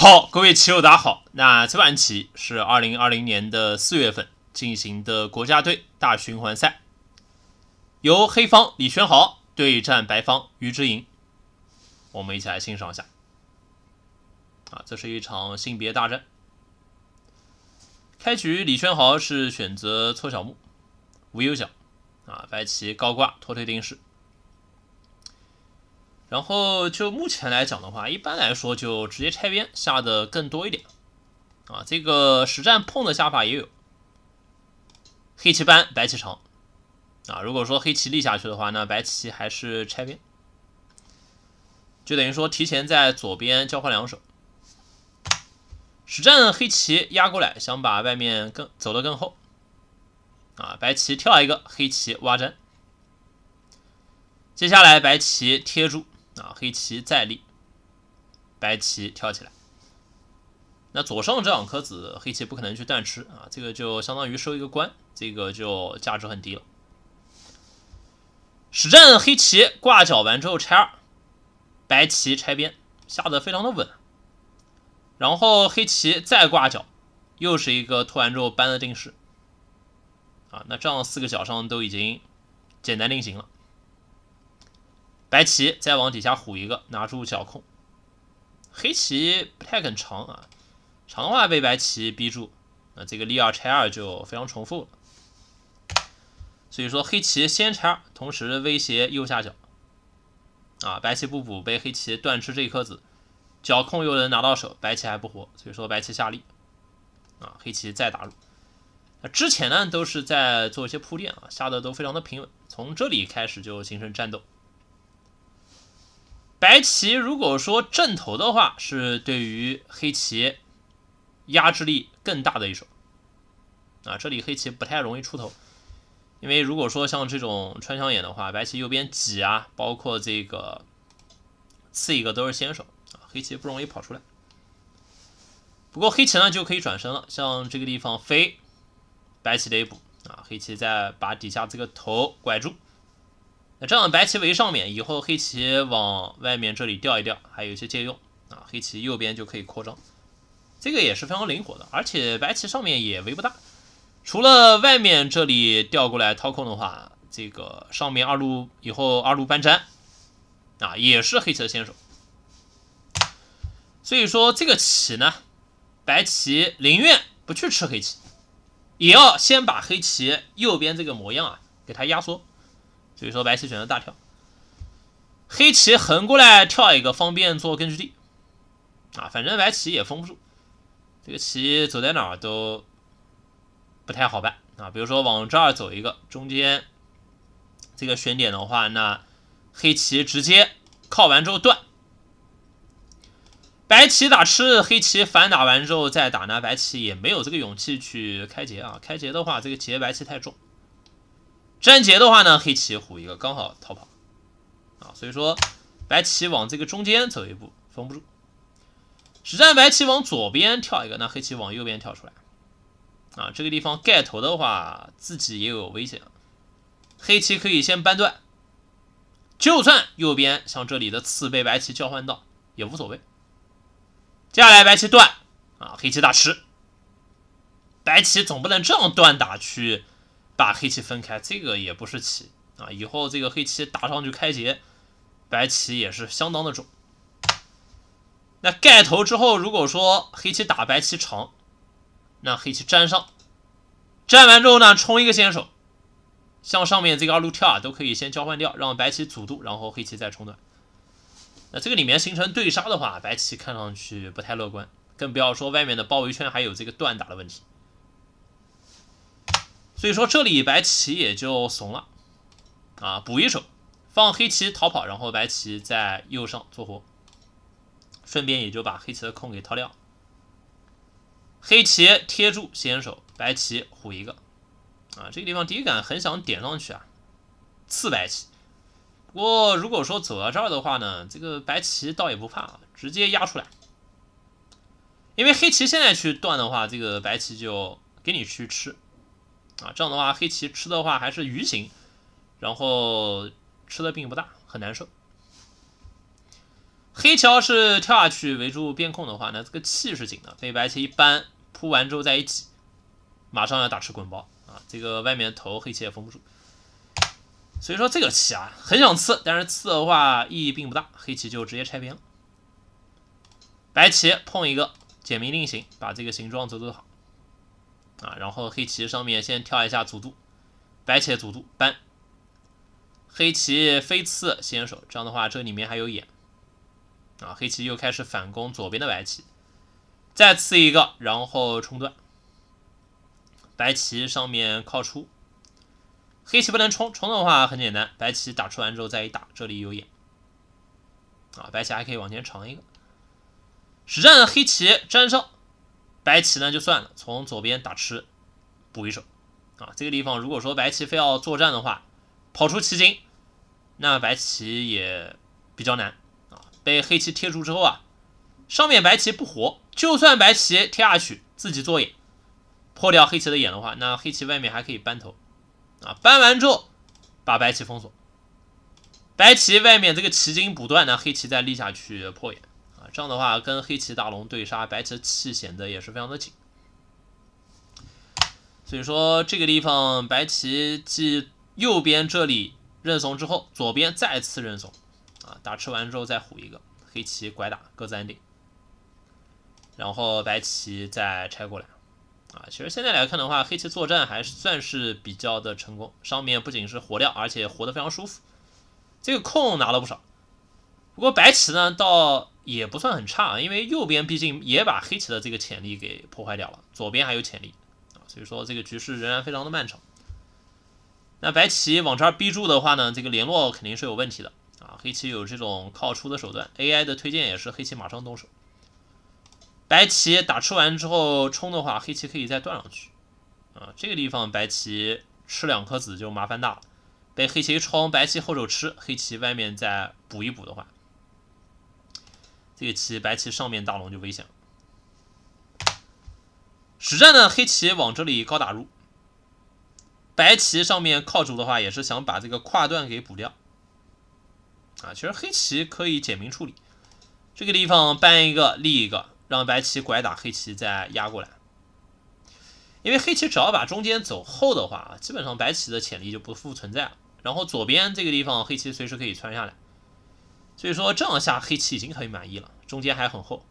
好，各位棋友，大家好。那这盘棋是二零二零年的四月份进行的国家队大循环赛，由黑方李轩豪对战白方于之莹。我们一起来欣赏一下。啊，这是一场性别大战。开局李轩豪是选择搓小目，无忧角，啊，白棋高挂拖退定式。然后就目前来讲的话，一般来说就直接拆边下的更多一点，啊，这个实战碰的下法也有，黑棋扳，白棋长，啊，如果说黑棋立下去的话，那白棋还是拆边，就等于说提前在左边交换两手，实战黑棋压过来，想把外面更走得更厚，啊，白棋跳一个，黑棋挖粘，接下来白棋贴住。啊，黑棋再立，白棋跳起来。那左上这两颗子，黑棋不可能去断吃啊，这个就相当于收一个官，这个就价值很低了。实战黑棋挂角完之后拆二，白棋拆边，下得非常的稳。然后黑棋再挂角，又是一个拖完之后搬的定式。啊，那这样四个角上都已经简单定型了。白棋再往底下虎一个，拿住角控。黑棋不太肯长啊，长的话被白棋逼住，那这个立二拆二就非常重复了。所以说黑棋先拆二，同时威胁右下角。啊，白棋不补，被黑棋断吃这一颗子，角控又能拿到手，白棋还不活。所以说白棋下力，啊，黑棋再打入。那之前呢都是在做一些铺垫啊，下的都非常的平稳，从这里开始就形成战斗。白棋如果说正头的话，是对于黑棋压制力更大的一手啊。这里黑棋不太容易出头，因为如果说像这种穿墙眼的话，白棋右边挤啊，包括这个次一个都是先手啊，黑棋不容易跑出来。不过黑棋呢就可以转身了，像这个地方飞，白棋得补啊，黑棋再把底下这个头拐住。那这样白棋围上面以后，黑棋往外面这里掉一掉，还有一些借用啊，黑棋右边就可以扩张，这个也是非常灵活的。而且白棋上面也围不大，除了外面这里调过来掏空的话，这个上面二路以后二路搬粘，啊，也是黑棋的先手。所以说这个棋呢，白棋宁愿不去吃黑棋，也要先把黑棋右边这个模样啊给它压缩。所以说白棋选择大跳，黑棋横过来跳一个方便做根据地，啊，反正白棋也封不住，这个棋走在哪儿都不太好办啊。比如说往这儿走一个，中间这个选点的话，那黑棋直接靠完之后断，白棋打吃，黑棋反打完之后再打呢，白棋也没有这个勇气去开劫啊，开劫的话这个劫白棋太重。粘劫的话呢，黑棋虎一个刚好逃跑啊，所以说白棋往这个中间走一步封不住。实战白棋往左边跳一个，那黑棋往右边跳出来啊，这个地方盖头的话自己也有危险。黑棋可以先扳断，就算右边像这里的刺被白棋交换到也无所谓。接下来白棋断啊，黑棋大吃。白棋总不能这样断打去。把黑棋分开，这个也不是棋啊！以后这个黑棋打上去开劫，白棋也是相当的重。那盖头之后，如果说黑棋打白棋长，那黑棋粘上，粘完之后呢，冲一个先手，像上面这个二路跳啊，都可以先交换掉，让白棋阻住，然后黑棋再冲断。那这个里面形成对杀的话，白棋看上去不太乐观，更不要说外面的包围圈还有这个断打的问题。所以说这里白棋也就怂了，啊，补一手，放黑棋逃跑，然后白棋在右上做活，顺便也就把黑棋的空给掏掉。黑棋贴住先手，白棋虎一个，啊，这个地方第一感很想点上去啊，刺白棋。不过如果说走到这儿的话呢，这个白棋倒也不怕，直接压出来，因为黑棋现在去断的话，这个白棋就给你去吃。啊，这样的话黑棋吃的话还是鱼形，然后吃的并不大，很难受。黑桥是跳下去围住边控的话，那这个气是紧的。被白棋一扳铺完之后再一起，马上要打吃滚包啊！这个外面头黑棋也封不住，所以说这个棋啊很想吃，但是吃的话意义并不大，黑棋就直接拆边了。白棋碰一个，简明定型，把这个形状走走好。啊，然后黑棋上面先跳一下卒渡，白棋卒渡搬，黑棋飞刺先手，这样的话这里面还有眼。啊，黑棋又开始反攻左边的白棋，再刺一个，然后冲断。白棋上面靠出，黑棋不能冲，冲的话很简单，白棋打出完之后再一打，这里有眼。啊，白棋还可以往前长一个。实战黑棋粘上。白棋呢就算了，从左边打吃，补一手，啊，这个地方如果说白棋非要作战的话，跑出棋筋，那白棋也比较难啊，被黑棋贴住之后啊，上面白棋不活，就算白棋贴下去自己做眼，破掉黑棋的眼的话，那黑棋外面还可以扳头，啊，扳完之后把白棋封锁，白棋外面这个棋筋不断，呢，黑棋再立下去破眼。这样的话，跟黑棋大龙对杀，白棋气显得也是非常的紧。所以说，这个地方白棋继右边这里认怂之后，左边再次认怂，啊，打吃完之后再虎一个，黑棋拐打各自安定。然后白棋再拆过来，啊，其实现在来看的话，黑棋作战还是算是比较的成功，上面不仅是活掉，而且活得非常舒服，这个空拿了不少。不过白棋呢，到也不算很差啊，因为右边毕竟也把黑棋的这个潜力给破坏掉了，左边还有潜力啊，所以说这个局势仍然非常的漫长。那白棋往这儿逼住的话呢，这个联络肯定是有问题的啊。黑棋有这种靠出的手段，AI 的推荐也是黑棋马上动手。白棋打吃完之后冲的话，黑棋可以再断上去啊。这个地方白棋吃两颗子就麻烦大了，被黑棋一冲，白棋后手吃，黑棋外面再补一补的话。这个棋，白棋上面大龙就危险了。实战呢，黑棋往这里高打入，白棋上面靠住的话，也是想把这个跨段给补掉。啊，其实黑棋可以简明处理，这个地方搬一个立一个，让白棋拐打黑棋再压过来。因为黑棋只要把中间走后的话基本上白棋的潜力就不复存在了。然后左边这个地方黑棋随时可以穿下来。所以说这样下黑棋已经可以满意了，中间还很厚。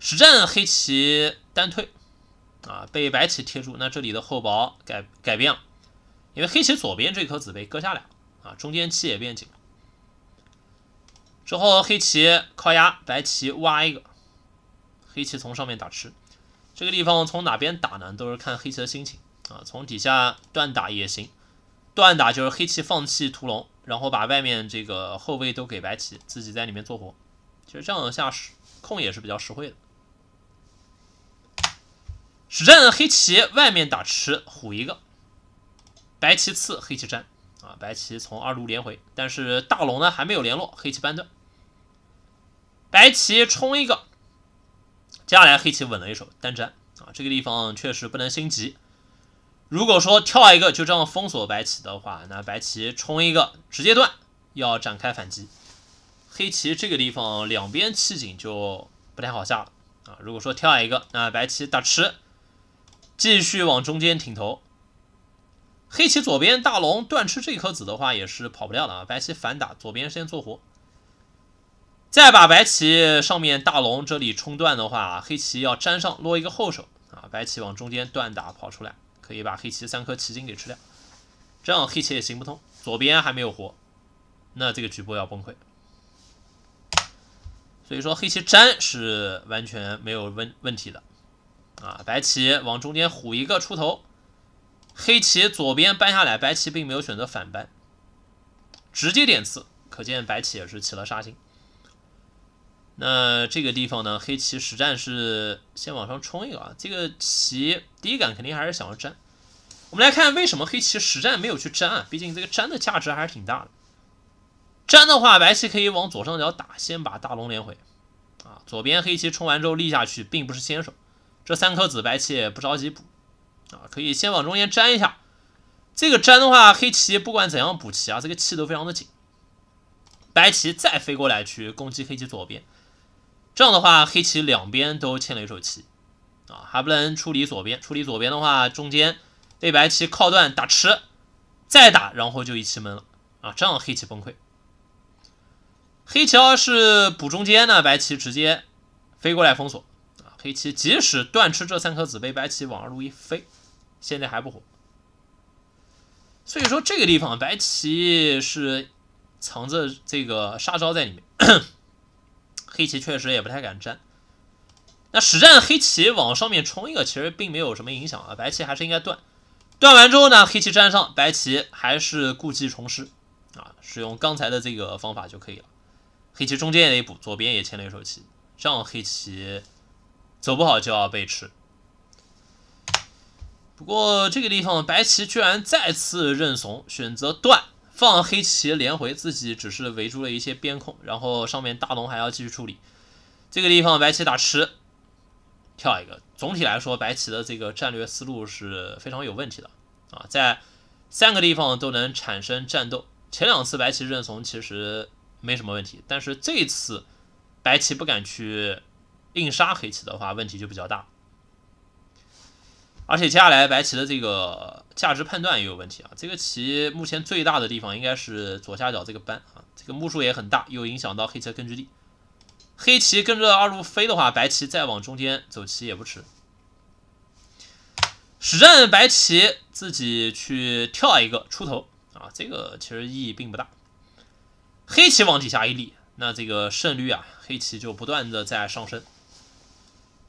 实战黑棋单退，啊，被白棋贴住，那这里的厚薄改改变了，因为黑棋左边这颗子被割下来了啊，中间气也变紧了。之后黑棋靠压，白棋挖一个，黑棋从上面打吃。这个地方从哪边打呢？都是看黑棋的心情啊，从底下断打也行，断打就是黑棋放弃屠龙。然后把外面这个后卫都给白棋，自己在里面做活。其实这样下是控也是比较实惠的。实战黑棋外面打吃虎一个，白棋刺黑棋粘啊，白棋从二路连回，但是大龙呢还没有联络，黑棋扳断。白棋冲一个，接下来黑棋稳了一手单粘啊，这个地方确实不能心急。如果说跳一个就这样封锁白棋的话，那白棋冲一个直接断，要展开反击。黑棋这个地方两边气紧就不太好下了啊。如果说跳一个，那白棋打吃，继续往中间挺头。黑棋左边大龙断吃这颗子的话也是跑不掉的啊。白棋反打，左边先做活，再把白棋上面大龙这里冲断的话，黑棋要粘上落一个后手啊。白棋往中间断打跑出来。可以把黑棋三颗棋筋给吃掉，这样黑棋也行不通。左边还没有活，那这个局部要崩溃。所以说黑棋粘是完全没有问问题的啊！白棋往中间虎一个出头，黑棋左边搬下来，白棋并没有选择反搬，直接点刺，可见白棋也是起了杀心。那这个地方呢，黑棋实战是先往上冲一个啊，这个棋第一感肯定还是想要粘。我们来看为什么黑棋实战没有去粘啊，毕竟这个粘的价值还是挺大的。粘的话，白棋可以往左上角打，先把大龙连回。啊。左边黑棋冲完之后立下去，并不是先手，这三颗子白棋也不着急补啊，可以先往中间粘一下。这个粘的话，黑棋不管怎样补棋啊，这个气都非常的紧。白棋再飞过来去攻击黑棋左边。这样的话，黑棋两边都欠了一手棋啊，还不能处理左边。处理左边的话，中间被白棋靠断打吃，再打，然后就一气闷了啊，这样黑棋崩溃。黑棋要是补中间呢，白棋直接飞过来封锁啊，黑棋即使断吃这三颗子，被白棋往二路一飞，现在还不活。所以说这个地方，白棋是藏着这个杀招在里面。黑棋确实也不太敢占，那实战黑棋往上面冲一个，其实并没有什么影响啊。白棋还是应该断，断完之后呢，黑棋粘上，白棋还是故技重施啊，使用刚才的这个方法就可以了。黑棋中间也补，左边也牵了一手棋，这样黑棋走不好就要被吃。不过这个地方白棋居然再次认怂，选择断。放黑棋连回，自己只是围住了一些边控，然后上面大龙还要继续处理。这个地方白棋打吃，跳一个。总体来说，白棋的这个战略思路是非常有问题的啊，在三个地方都能产生战斗。前两次白棋认怂其实没什么问题，但是这次白棋不敢去硬杀黑棋的话，问题就比较大。而且接下来白棋的这个价值判断也有问题啊！这个棋目前最大的地方应该是左下角这个斑啊，这个目数也很大，又影响到黑棋的根据地。黑棋跟着二路飞的话，白棋再往中间走棋也不迟。实战白棋自己去跳一个出头啊，这个其实意义并不大。黑棋往底下一立，那这个胜率啊，黑棋就不断的在上升。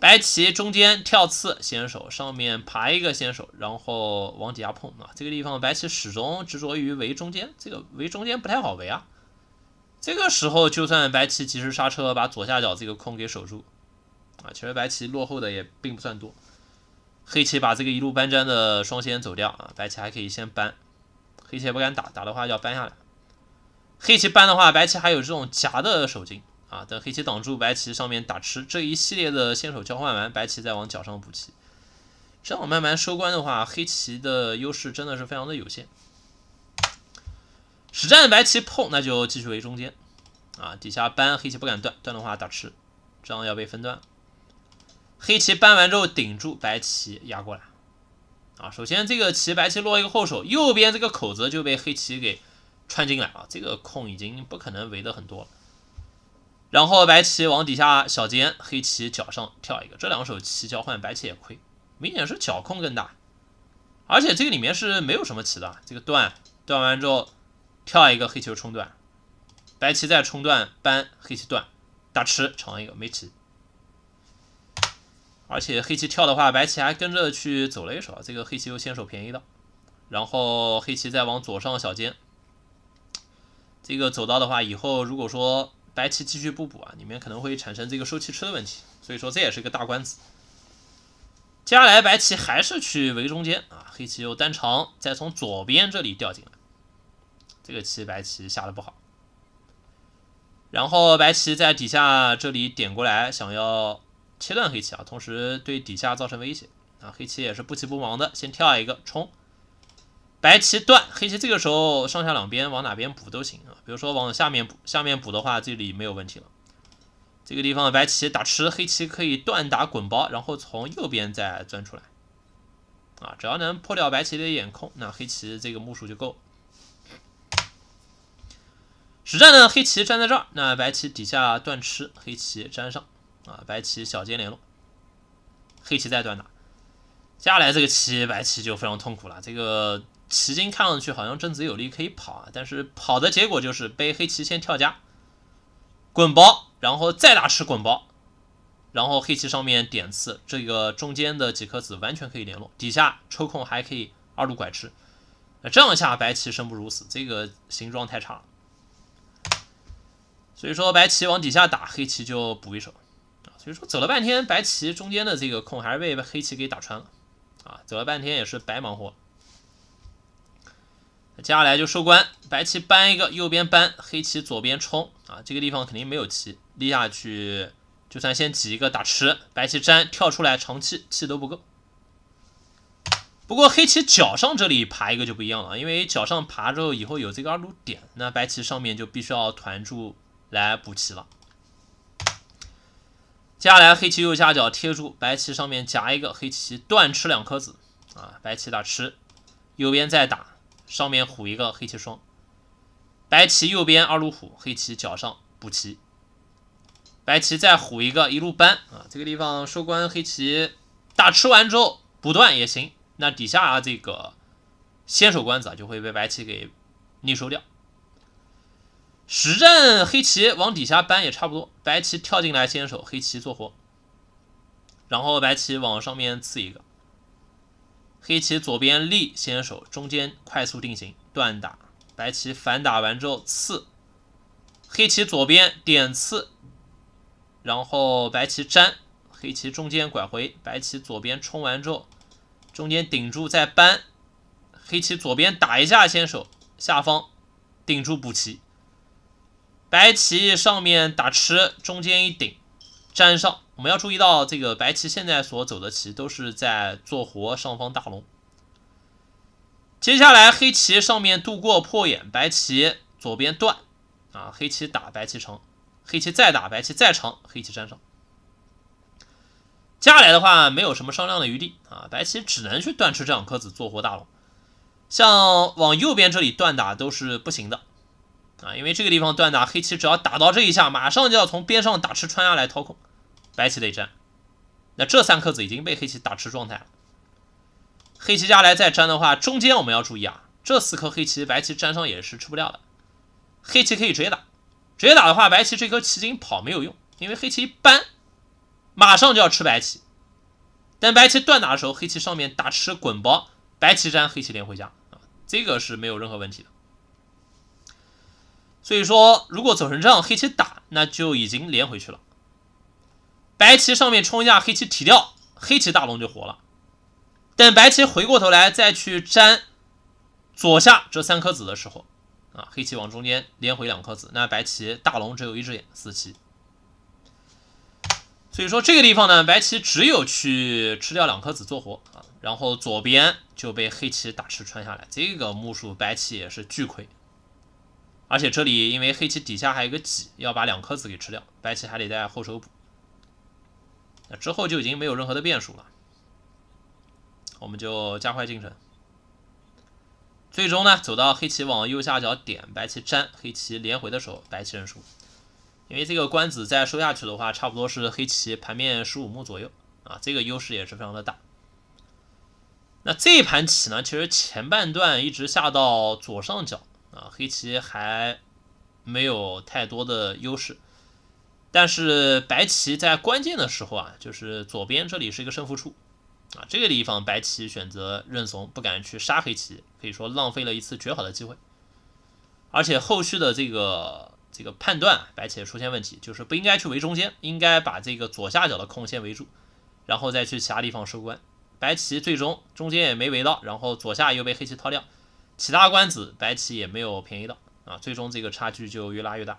白棋中间跳刺先手，上面爬一个先手，然后往底下碰啊。这个地方白棋始终执着于围中间，这个围中间不太好围啊。这个时候就算白棋及时刹车，把左下角这个空给守住啊，其实白棋落后的也并不算多。黑棋把这个一路搬粘的双先走掉啊，白棋还可以先搬，黑棋也不敢打，打的话要搬下来。黑棋搬的话，白棋还有这种夹的守境。啊，等黑棋挡住白棋上面打吃，这一系列的先手交换完，白棋再往角上补棋，这样慢慢收官的话，黑棋的优势真的是非常的有限。实战白棋碰，那就继续围中间。啊，底下搬黑棋不敢断，断的话打吃，这样要被分断。黑棋搬完之后顶住，白棋压过来。啊，首先这个棋白棋落一个后手，右边这个口子就被黑棋给穿进来了，这个空已经不可能围的很多了。然后白棋往底下小尖，黑棋角上跳一个，这两手棋交换，白棋也亏，明显是角控更大。而且这个里面是没有什么棋的，这个断断完之后跳一个黑球冲断，白棋再冲断搬黑棋断打吃长一个没棋。而且黑棋跳的话，白棋还跟着去走了一手，这个黑棋又先手便宜的。然后黑棋再往左上小尖，这个走到的话以后如果说。白棋继续不补啊，里面可能会产生这个收气吃的问题，所以说这也是一个大关子。接下来白棋还是去围中间啊，黑棋又单长，再从左边这里掉进来，这个棋白棋下的不好。然后白棋在底下这里点过来，想要切断黑棋啊，同时对底下造成威胁啊。黑棋也是不急不忙的，先跳一个冲。白棋断黑棋，这个时候上下两边往哪边补都行啊。比如说往下面补，下面补的话这里没有问题了。这个地方白棋打吃，黑棋可以断打滚包，然后从右边再钻出来。啊，只要能破掉白棋的眼控，那黑棋这个目数就够。实战呢，黑棋站在这儿，那白棋底下断吃，黑棋粘上啊，白棋小尖联络，黑棋再断打，接下来这个棋白棋就非常痛苦了，这个。棋筋看上去好像正子有力可以跑啊，但是跑的结果就是被黑棋先跳家，滚包，然后再打吃滚包，然后黑棋上面点刺，这个中间的几颗子完全可以联络，底下抽空还可以二路拐吃，这样下白棋生不如死，这个形状太差了。所以说白棋往底下打，黑棋就补一手啊。所以说走了半天，白棋中间的这个空还是被黑棋给打穿了啊，走了半天也是白忙活。接下来就收官，白棋搬一个右边搬，黑棋左边冲啊！这个地方肯定没有棋立下去，就算先挤一个打吃，白棋粘跳出来长气，气都不够。不过黑棋角上这里爬一个就不一样了，因为角上爬之后以后有这个二路点，那白棋上面就必须要团住来补棋了。接下来黑棋右下角贴住，白棋上面夹一个，黑棋断吃两颗子啊！白棋打吃，右边再打。上面虎一个黑棋双，白棋右边二路虎，黑棋角上补棋，白棋再虎一个一路扳啊，这个地方收官黑棋大吃完之后补断也行，那底下这个先手关子啊就会被白棋给逆收掉。实战黑棋往底下扳也差不多，白棋跳进来先手，黑棋做活，然后白棋往上面刺一个。黑棋左边立先手，中间快速定型断打，白棋反打完之后刺，黑棋左边点刺，然后白棋粘，黑棋中间拐回，白棋左边冲完之后，中间顶住再扳，黑棋左边打一下先手，下方顶住补棋，白棋上面打吃，中间一顶粘上。我们要注意到，这个白棋现在所走的棋都是在做活上方大龙。接下来黑棋上面渡过破眼，白棋左边断，啊，黑棋打白棋成，黑棋再打白棋再成，黑棋粘上。接下来的话，没有什么商量的余地啊，白棋只能去断吃这两颗子做活大龙。像往右边这里断打都是不行的，啊，因为这个地方断打，黑棋只要打到这一下，马上就要从边上打吃穿下来掏空。白棋得粘，那这三颗子已经被黑棋打吃状态了。黑棋下来再粘的话，中间我们要注意啊，这四颗黑棋白棋粘上也是吃不掉的。黑棋可以直接打，直接打的话，白棋这颗棋筋跑没有用，因为黑棋一搬，马上就要吃白棋。等白棋断打的时候，黑棋上面打吃滚包，白棋粘黑棋连回家啊，这个是没有任何问题的。所以说，如果走成这样，黑棋打那就已经连回去了。白棋上面冲一下，黑棋提掉，黑棋大龙就活了。等白棋回过头来再去粘左下这三颗子的时候，啊，黑棋往中间连回两颗子，那白棋大龙只有一只眼死棋。所以说这个地方呢，白棋只有去吃掉两颗子做活啊，然后左边就被黑棋打吃穿下来，这个目数白棋也是巨亏。而且这里因为黑棋底下还有个挤，要把两颗子给吃掉，白棋还得在后手补。之后就已经没有任何的变数了，我们就加快进程，最终呢走到黑棋往右下角点，白棋粘，黑棋连回的时候，白棋认输，因为这个官子再收下去的话，差不多是黑棋盘面十五目左右啊，这个优势也是非常的大。那这盘棋呢，其实前半段一直下到左上角啊，黑棋还没有太多的优势。但是白棋在关键的时候啊，就是左边这里是一个胜负处啊，这个地方白棋选择认怂，不敢去杀黑棋，可以说浪费了一次绝好的机会。而且后续的这个这个判断，白棋出现问题，就是不应该去围中间，应该把这个左下角的空先围住，然后再去其他地方收官。白棋最终中间也没围到，然后左下又被黑棋掏掉，其他官子白棋也没有便宜到啊，最终这个差距就越拉越大。